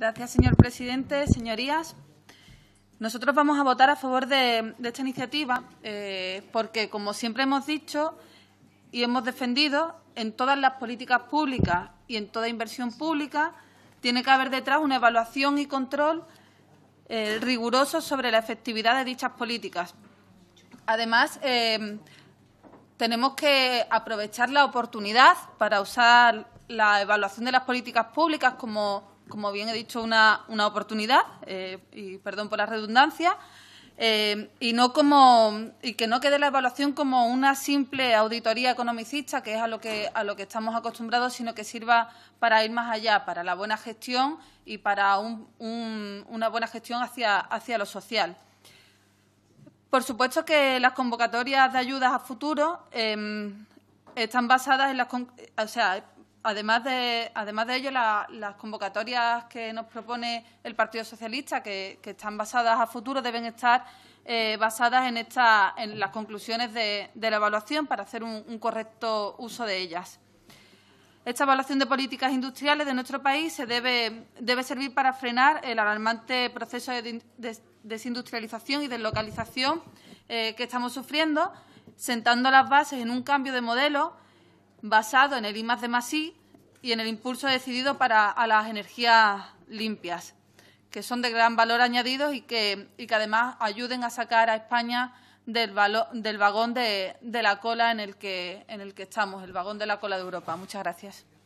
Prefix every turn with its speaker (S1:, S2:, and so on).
S1: Gracias, señor presidente. Señorías, nosotros vamos a votar a favor de, esta iniciativa eh, porque, como siempre hemos dicho y hemos defendido, en todas las políticas públicas y en toda inversión pública tiene que haber detrás una evaluación y control eh, riguroso sobre la efectividad de dichas políticas. Además, eh, tenemos que aprovechar la oportunidad para usar la evaluación de las políticas públicas como como bien he dicho, una, una oportunidad, eh, y perdón por la redundancia, eh, y, no como, y que no quede la evaluación como una simple auditoría economicista, que es a lo que, a lo que estamos acostumbrados, sino que sirva para ir más allá, para la buena gestión y para una buena gestión hacia, hacia lo social. Por supuesto que las convocatorias de ayudas a futuro eh, están basadas en las… O sea, además de, ello, las convocatorias que nos propone el Partido Socialista, que, están basadas a futuro, deben estar eh, basadas en, en las conclusiones de, la evaluación para hacer un, correcto uso de ellas. Esta evaluación de políticas industriales de nuestro país debe, servir para frenar el alarmante proceso de desindustrialización y deslocalización eh, que estamos sufriendo, sentando las bases en un cambio de modelo basado en el I de Masí y en el impulso decidido para, las energías limpias, que son de gran valor añadido y que, y que además ayuden a sacar a España del, del vagón de, de, la cola en el, que, en el que estamos, el vagón de la cola de Europa. Muchas gracias.